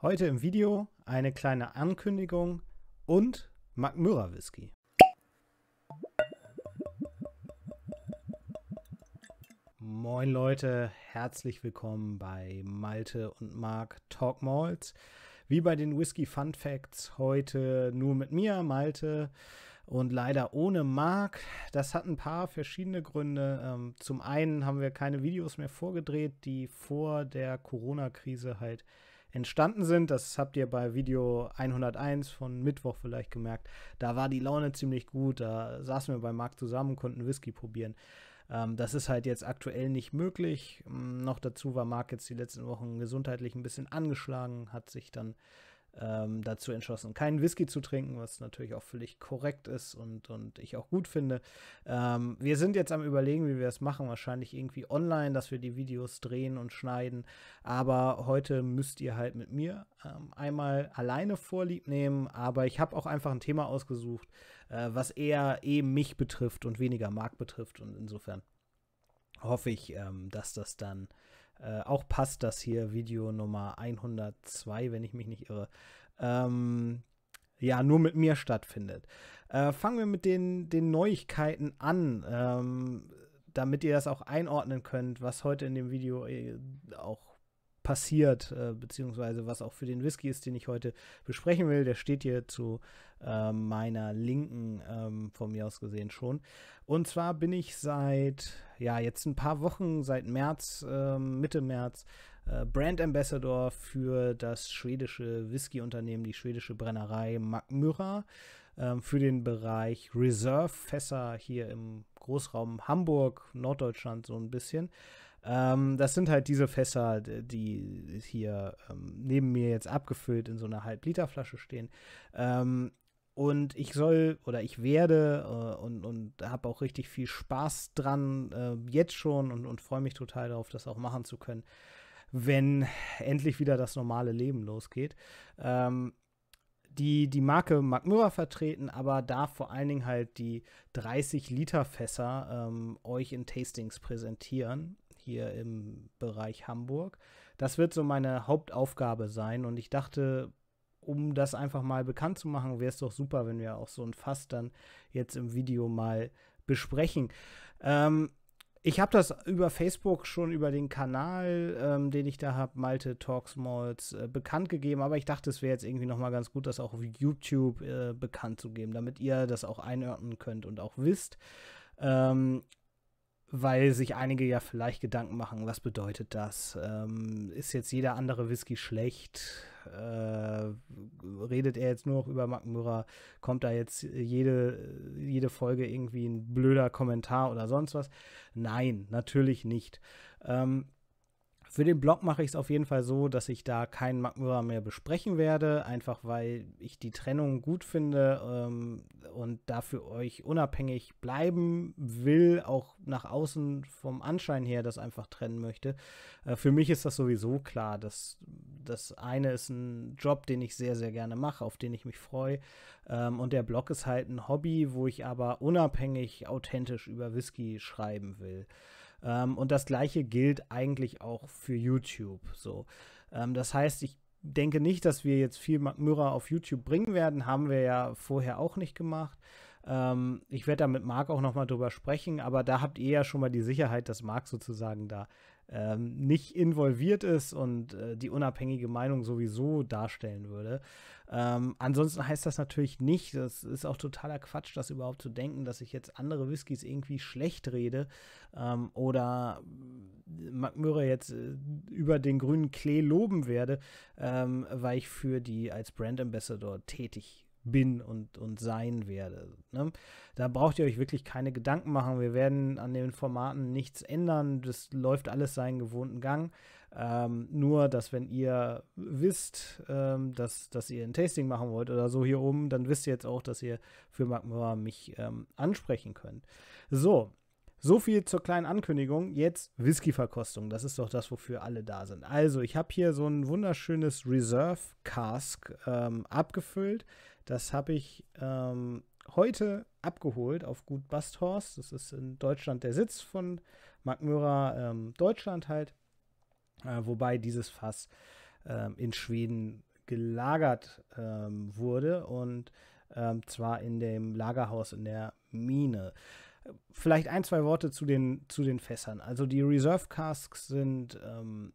Heute im Video eine kleine Ankündigung und Magmyra Whisky. Moin Leute, herzlich willkommen bei Malte und Mark Talk Malls. Wie bei den Whisky Fun Facts heute nur mit mir, Malte und leider ohne Mark. Das hat ein paar verschiedene Gründe. Ähm, zum einen haben wir keine Videos mehr vorgedreht, die vor der Corona-Krise halt entstanden sind. Das habt ihr bei Video 101 von Mittwoch vielleicht gemerkt. Da war die Laune ziemlich gut. Da saßen wir bei Marc zusammen konnten Whisky probieren. Ähm, das ist halt jetzt aktuell nicht möglich. Ähm, noch dazu war Marc jetzt die letzten Wochen gesundheitlich ein bisschen angeschlagen, hat sich dann ähm, dazu entschlossen, keinen Whisky zu trinken, was natürlich auch völlig korrekt ist und, und ich auch gut finde. Ähm, wir sind jetzt am Überlegen, wie wir es machen. Wahrscheinlich irgendwie online, dass wir die Videos drehen und schneiden. Aber heute müsst ihr halt mit mir ähm, einmal alleine Vorlieb nehmen. Aber ich habe auch einfach ein Thema ausgesucht, äh, was eher eh mich betrifft und weniger Marc betrifft. Und insofern hoffe ich, ähm, dass das dann äh, auch passt das hier, Video Nummer 102, wenn ich mich nicht irre. Ähm, ja, nur mit mir stattfindet. Äh, fangen wir mit den, den Neuigkeiten an, ähm, damit ihr das auch einordnen könnt, was heute in dem Video äh, auch passiert, äh, beziehungsweise was auch für den Whisky ist, den ich heute besprechen will. Der steht hier zu äh, meiner Linken ähm, von mir aus gesehen schon. Und zwar bin ich seit, ja, jetzt ein paar Wochen, seit März, äh, Mitte März, äh, Brand Ambassador für das schwedische Whisky-Unternehmen, die schwedische Brennerei Magmyra, ähm, für den Bereich Reserve-Fässer hier im Großraum Hamburg, Norddeutschland so ein bisschen. Ähm, das sind halt diese Fässer, die hier ähm, neben mir jetzt abgefüllt in so einer Halb-Liter-Flasche stehen. Ähm, und ich soll oder ich werde äh, und, und habe auch richtig viel Spaß dran äh, jetzt schon und, und freue mich total darauf, das auch machen zu können, wenn endlich wieder das normale Leben losgeht. Ähm, die, die Marke mag Mura vertreten, aber darf vor allen Dingen halt die 30-Liter-Fässer ähm, euch in Tastings präsentieren hier im Bereich Hamburg. Das wird so meine Hauptaufgabe sein und ich dachte, um das einfach mal bekannt zu machen, wäre es doch super, wenn wir auch so ein Fass dann jetzt im Video mal besprechen. Ähm, ich habe das über Facebook schon über den Kanal, ähm, den ich da habe, Malte Talks Malls, äh, bekannt gegeben, aber ich dachte, es wäre jetzt irgendwie nochmal ganz gut, das auch auf YouTube äh, bekannt zu geben, damit ihr das auch einordnen könnt und auch wisst. Ähm, weil sich einige ja vielleicht Gedanken machen, was bedeutet das? Ähm, ist jetzt jeder andere Whisky schlecht? Äh, redet er jetzt nur noch über Mackenmüller? Kommt da jetzt jede, jede Folge irgendwie ein blöder Kommentar oder sonst was? Nein, natürlich nicht. Ähm, für den Blog mache ich es auf jeden Fall so, dass ich da keinen Magmyra mehr besprechen werde, einfach weil ich die Trennung gut finde ähm, und dafür euch unabhängig bleiben will, auch nach außen vom Anschein her das einfach trennen möchte. Äh, für mich ist das sowieso klar, dass das eine ist ein Job, den ich sehr, sehr gerne mache, auf den ich mich freue ähm, und der Blog ist halt ein Hobby, wo ich aber unabhängig authentisch über Whisky schreiben will. Ähm, und das gleiche gilt eigentlich auch für YouTube. So. Ähm, das heißt, ich denke nicht, dass wir jetzt viel Mark Myra auf YouTube bringen werden. Haben wir ja vorher auch nicht gemacht. Ähm, ich werde da mit Marc auch nochmal drüber sprechen, aber da habt ihr ja schon mal die Sicherheit, dass Marc sozusagen da ähm, nicht involviert ist und äh, die unabhängige Meinung sowieso darstellen würde. Ähm, ansonsten heißt das natürlich nicht, das ist auch totaler Quatsch, das überhaupt zu denken, dass ich jetzt andere Whiskys irgendwie schlecht rede ähm, oder äh, McMurray jetzt äh, über den grünen Klee loben werde, ähm, weil ich für die als Brand Ambassador tätig bin bin und, und sein werde. Ne? Da braucht ihr euch wirklich keine Gedanken machen. Wir werden an den Formaten nichts ändern. Das läuft alles seinen gewohnten Gang. Ähm, nur, dass wenn ihr wisst, ähm, dass, dass ihr ein Tasting machen wollt oder so hier oben, dann wisst ihr jetzt auch, dass ihr für Magmora mich ähm, ansprechen könnt. So, so viel zur kleinen Ankündigung. Jetzt Whisky-Verkostung. Das ist doch das, wofür alle da sind. Also, ich habe hier so ein wunderschönes Reserve Cask ähm, abgefüllt. Das habe ich ähm, heute abgeholt auf Gut Basthorst. Das ist in Deutschland der Sitz von Mark Möhrer, ähm, Deutschland halt. Äh, wobei dieses Fass ähm, in Schweden gelagert ähm, wurde und ähm, zwar in dem Lagerhaus in der Mine. Vielleicht ein, zwei Worte zu den, zu den Fässern. Also die Reserve Casks sind ähm,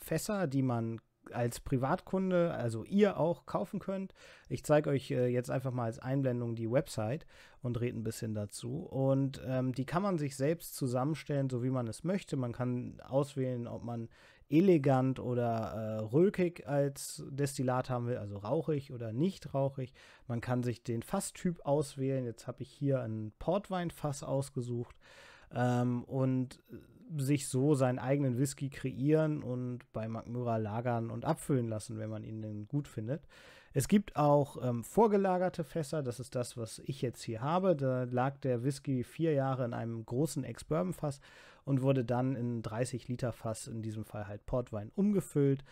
Fässer, die man als Privatkunde, also ihr auch, kaufen könnt. Ich zeige euch äh, jetzt einfach mal als Einblendung die Website und rede ein bisschen dazu. Und ähm, die kann man sich selbst zusammenstellen, so wie man es möchte. Man kann auswählen, ob man elegant oder äh, rökig als Destillat haben will, also rauchig oder nicht rauchig. Man kann sich den Fasstyp auswählen. Jetzt habe ich hier ein Portweinfass ausgesucht. Ähm, und sich so seinen eigenen Whisky kreieren und bei McMurra lagern und abfüllen lassen, wenn man ihn denn gut findet. Es gibt auch ähm, vorgelagerte Fässer, das ist das, was ich jetzt hier habe. Da lag der Whisky vier Jahre in einem großen Ex-Bourbon-Fass und wurde dann in 30 Liter Fass, in diesem Fall halt Portwein, umgefüllt.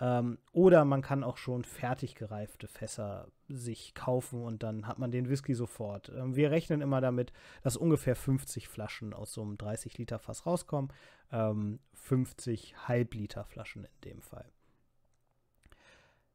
Ähm, oder man kann auch schon fertig gereifte Fässer sich kaufen und dann hat man den Whisky sofort. Ähm, wir rechnen immer damit, dass ungefähr 50 Flaschen aus so einem 30-Liter-Fass rauskommen. Ähm, 50 Halbliter-Flaschen in dem Fall.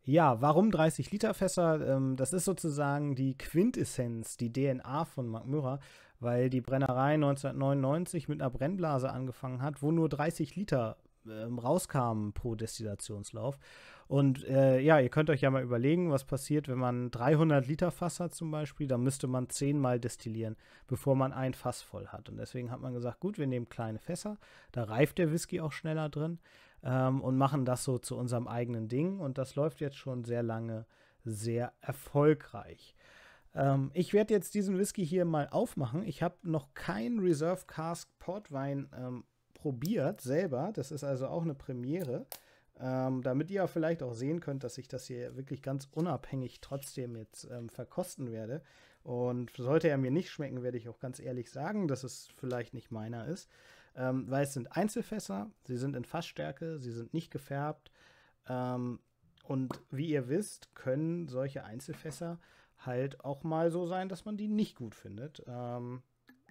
Ja, warum 30 Liter Fässer? Ähm, das ist sozusagen die Quintessenz, die DNA von McMurra, weil die Brennerei 1999 mit einer Brennblase angefangen hat, wo nur 30 Liter ähm, rauskamen pro Destillationslauf. Und äh, ja, ihr könnt euch ja mal überlegen, was passiert, wenn man 300 Liter Fass hat zum Beispiel, dann müsste man zehnmal destillieren, bevor man ein Fass voll hat. Und deswegen hat man gesagt, gut, wir nehmen kleine Fässer, da reift der Whisky auch schneller drin ähm, und machen das so zu unserem eigenen Ding. Und das läuft jetzt schon sehr lange sehr erfolgreich ähm, ich werde jetzt diesen Whisky hier mal aufmachen. Ich habe noch keinen Reserve Cask Portwein ähm, probiert selber. Das ist also auch eine Premiere. Ähm, damit ihr vielleicht auch sehen könnt, dass ich das hier wirklich ganz unabhängig trotzdem jetzt ähm, verkosten werde. Und sollte er mir nicht schmecken, werde ich auch ganz ehrlich sagen, dass es vielleicht nicht meiner ist. Ähm, weil es sind Einzelfässer, sie sind in Fassstärke, sie sind nicht gefärbt. Ähm, und wie ihr wisst, können solche Einzelfässer halt auch mal so sein, dass man die nicht gut findet. Ähm,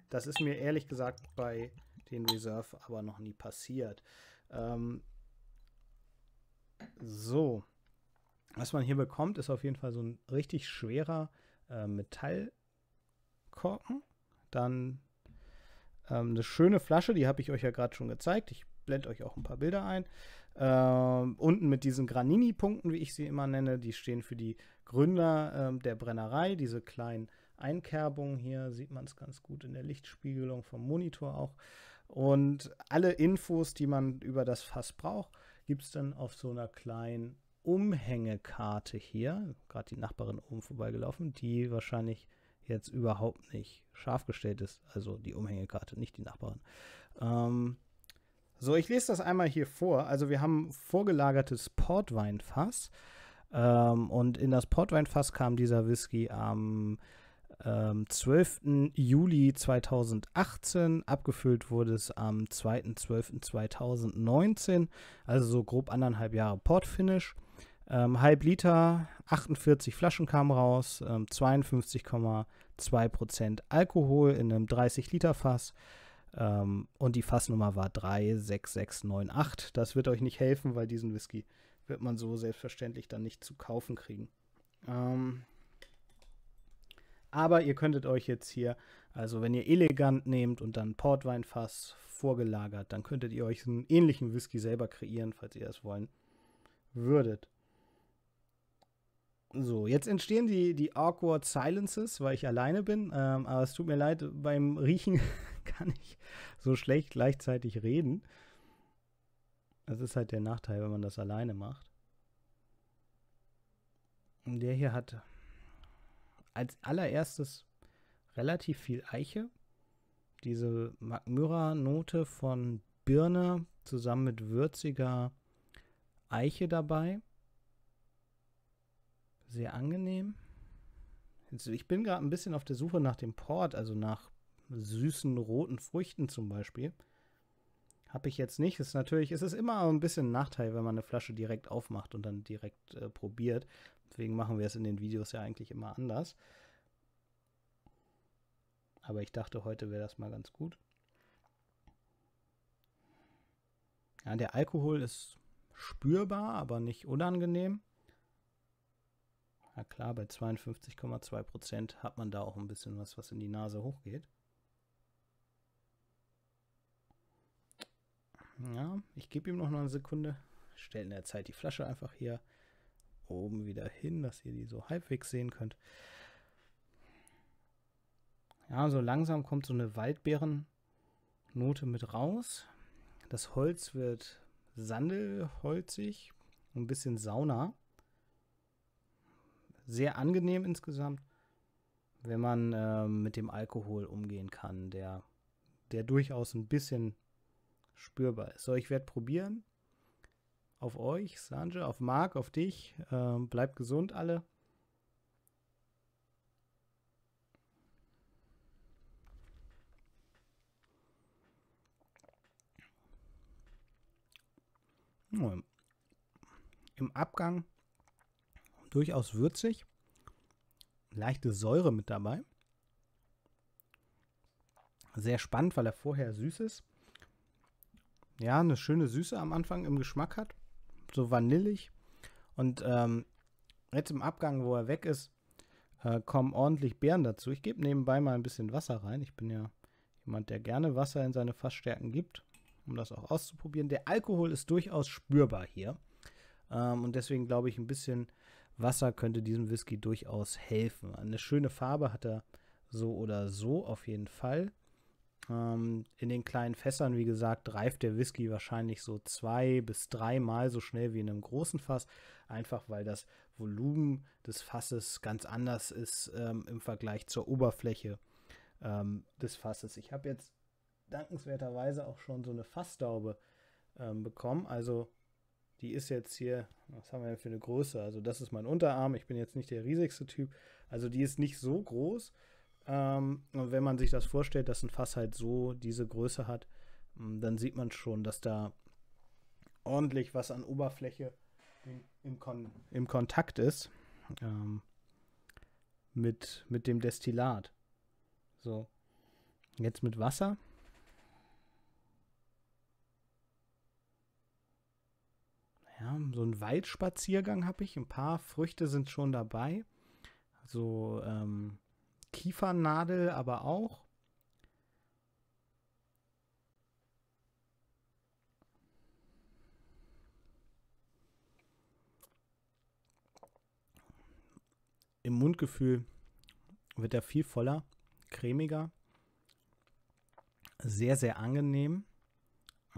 das ist mir ehrlich gesagt bei den Reserve aber noch nie passiert. Ähm, so, was man hier bekommt, ist auf jeden Fall so ein richtig schwerer äh, Metallkorken. Dann ähm, eine schöne Flasche, die habe ich euch ja gerade schon gezeigt. Ich blende euch auch ein paar Bilder ein. Ähm, unten mit diesen Granini-Punkten, wie ich sie immer nenne, die stehen für die Gründer ähm, der Brennerei. Diese kleinen Einkerbungen hier sieht man es ganz gut in der Lichtspiegelung vom Monitor auch. Und alle Infos, die man über das Fass braucht, gibt es dann auf so einer kleinen Umhängekarte hier. Gerade die Nachbarin oben vorbeigelaufen, die wahrscheinlich jetzt überhaupt nicht scharf gestellt ist. Also die Umhängekarte, nicht die Nachbarin. Ähm, so, ich lese das einmal hier vor. Also wir haben vorgelagertes Portweinfass. Ähm, und in das Portweinfass kam dieser Whisky am ähm, 12. Juli 2018. Abgefüllt wurde es am 2.12.2019, also so grob anderthalb Jahre Portfinish. Ähm, halb Liter, 48 Flaschen kamen raus, ähm, 52,2% Alkohol in einem 30-Liter-Fass. Ähm, und die Fassnummer war 36698. Das wird euch nicht helfen, weil diesen Whisky wird man so selbstverständlich dann nicht zu kaufen kriegen. Ähm, aber ihr könntet euch jetzt hier, also wenn ihr elegant nehmt und dann Portweinfass vorgelagert, dann könntet ihr euch einen ähnlichen Whisky selber kreieren, falls ihr das wollen würdet. So, jetzt entstehen die, die awkward silences, weil ich alleine bin. Ähm, aber es tut mir leid, beim Riechen kann ich so schlecht gleichzeitig reden. Das ist halt der Nachteil, wenn man das alleine macht. Und der hier hat als allererstes relativ viel Eiche. Diese Magmyra-Note von Birne zusammen mit würziger Eiche dabei. Sehr angenehm. ich bin gerade ein bisschen auf der Suche nach dem Port, also nach süßen roten Früchten zum Beispiel. Habe ich jetzt nicht. Ist natürlich, ist immer ein bisschen ein Nachteil, wenn man eine Flasche direkt aufmacht und dann direkt äh, probiert. Deswegen machen wir es in den Videos ja eigentlich immer anders. Aber ich dachte, heute wäre das mal ganz gut. Ja, der Alkohol ist spürbar, aber nicht unangenehm. Na klar, bei 52,2% hat man da auch ein bisschen was, was in die Nase hochgeht. Ja, ich gebe ihm noch eine Sekunde. Stelle in der Zeit die Flasche einfach hier oben wieder hin, dass ihr die so halbwegs sehen könnt. Ja, so langsam kommt so eine Waldbeerennote mit raus. Das Holz wird sandelholzig, ein bisschen Sauna. Sehr angenehm insgesamt, wenn man äh, mit dem Alkohol umgehen kann, der, der durchaus ein bisschen spürbar ist. So, ich werde probieren auf euch, Sanja, auf Marc, auf dich. Ähm, bleibt gesund alle. Im Abgang durchaus würzig, leichte Säure mit dabei. Sehr spannend, weil er vorher süß ist. Ja, eine schöne Süße am Anfang im Geschmack hat so vanillig. Und ähm, jetzt im Abgang, wo er weg ist, äh, kommen ordentlich Beeren dazu. Ich gebe nebenbei mal ein bisschen Wasser rein. Ich bin ja jemand, der gerne Wasser in seine Fassstärken gibt, um das auch auszuprobieren. Der Alkohol ist durchaus spürbar hier. Ähm, und deswegen glaube ich, ein bisschen Wasser könnte diesem Whisky durchaus helfen. Eine schöne Farbe hat er so oder so auf jeden Fall. Ähm, in den kleinen Fässern, wie gesagt, reift der Whisky wahrscheinlich so zwei bis dreimal so schnell wie in einem großen Fass, einfach weil das Volumen des Fasses ganz anders ist ähm, im Vergleich zur Oberfläche ähm, des Fasses. Ich habe jetzt dankenswerterweise auch schon so eine Fassdaube ähm, bekommen, also die ist jetzt hier, was haben wir denn für eine Größe? Also das ist mein Unterarm, ich bin jetzt nicht der riesigste Typ. Also die ist nicht so groß, ähm, und wenn man sich das vorstellt, dass ein Fass halt so diese Größe hat, mm, dann sieht man schon, dass da ordentlich was an Oberfläche im, im, Kon im Kontakt ist ähm, mit, mit dem Destillat. So, jetzt mit Wasser. Ja, so ein Waldspaziergang habe ich. Ein paar Früchte sind schon dabei. So ähm, Kiefernadel aber auch. Im Mundgefühl wird er viel voller, cremiger, sehr, sehr angenehm.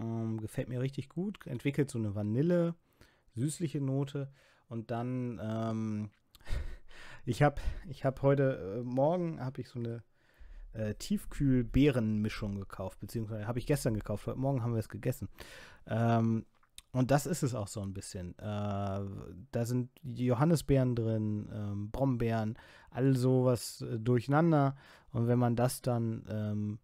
Ähm, gefällt mir richtig gut. Entwickelt so eine Vanille, süßliche Note und dann ähm, ich habe ich hab heute äh, Morgen hab ich so eine äh, tiefkühl beeren gekauft, beziehungsweise habe ich gestern gekauft. Heute Morgen haben wir es gegessen. Ähm, und das ist es auch so ein bisschen. Äh, da sind Johannisbeeren drin, ähm, Brombeeren, all sowas äh, durcheinander. Und wenn man das dann ähm,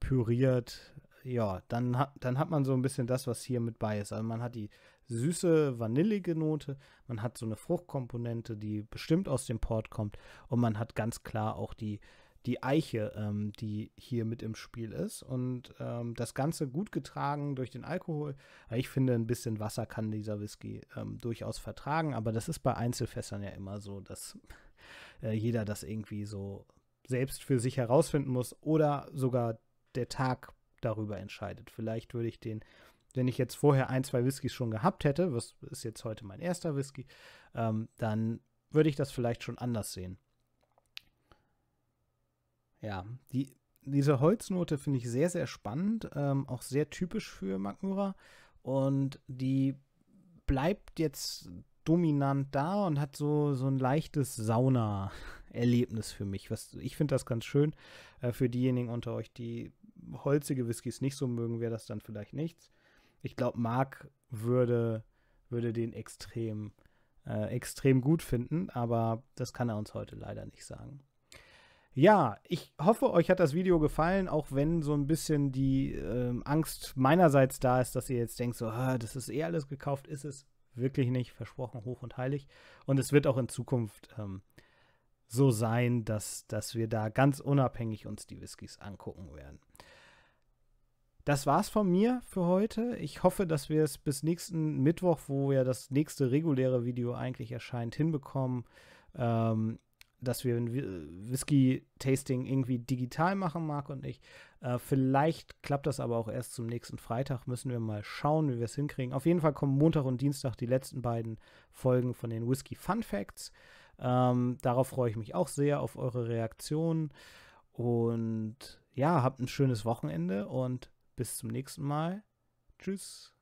püriert, ja, dann hat, dann hat man so ein bisschen das, was hier mit bei ist. Also man hat die süße, vanillige Note, man hat so eine Fruchtkomponente, die bestimmt aus dem Port kommt und man hat ganz klar auch die, die Eiche, ähm, die hier mit im Spiel ist und ähm, das Ganze gut getragen durch den Alkohol. Ich finde, ein bisschen Wasser kann dieser Whisky ähm, durchaus vertragen, aber das ist bei Einzelfässern ja immer so, dass äh, jeder das irgendwie so selbst für sich herausfinden muss oder sogar der Tag darüber entscheidet. Vielleicht würde ich den wenn ich jetzt vorher ein, zwei Whiskys schon gehabt hätte, was ist jetzt heute mein erster Whisky, ähm, dann würde ich das vielleicht schon anders sehen. Ja, die, diese Holznote finde ich sehr, sehr spannend, ähm, auch sehr typisch für Magmura und die bleibt jetzt dominant da und hat so, so ein leichtes Sauna-Erlebnis für mich. Was, ich finde das ganz schön. Äh, für diejenigen unter euch, die holzige Whiskys nicht so mögen, wäre das dann vielleicht nichts ich glaube, Marc würde, würde den extrem, äh, extrem gut finden, aber das kann er uns heute leider nicht sagen. Ja, ich hoffe, euch hat das Video gefallen, auch wenn so ein bisschen die äh, Angst meinerseits da ist, dass ihr jetzt denkt, so, ah, das ist eh alles gekauft, ist es wirklich nicht, versprochen hoch und heilig. Und es wird auch in Zukunft ähm, so sein, dass, dass wir da ganz unabhängig uns die Whiskys angucken werden das war's von mir für heute. Ich hoffe, dass wir es bis nächsten Mittwoch, wo ja das nächste reguläre Video eigentlich erscheint, hinbekommen, ähm, dass wir ein Whisky-Tasting irgendwie digital machen, Marc und ich. Äh, vielleicht klappt das aber auch erst zum nächsten Freitag. Müssen wir mal schauen, wie wir es hinkriegen. Auf jeden Fall kommen Montag und Dienstag die letzten beiden Folgen von den Whisky Fun Facts. Ähm, darauf freue ich mich auch sehr, auf eure Reaktionen. Und ja, habt ein schönes Wochenende und bis zum nächsten Mal. Tschüss.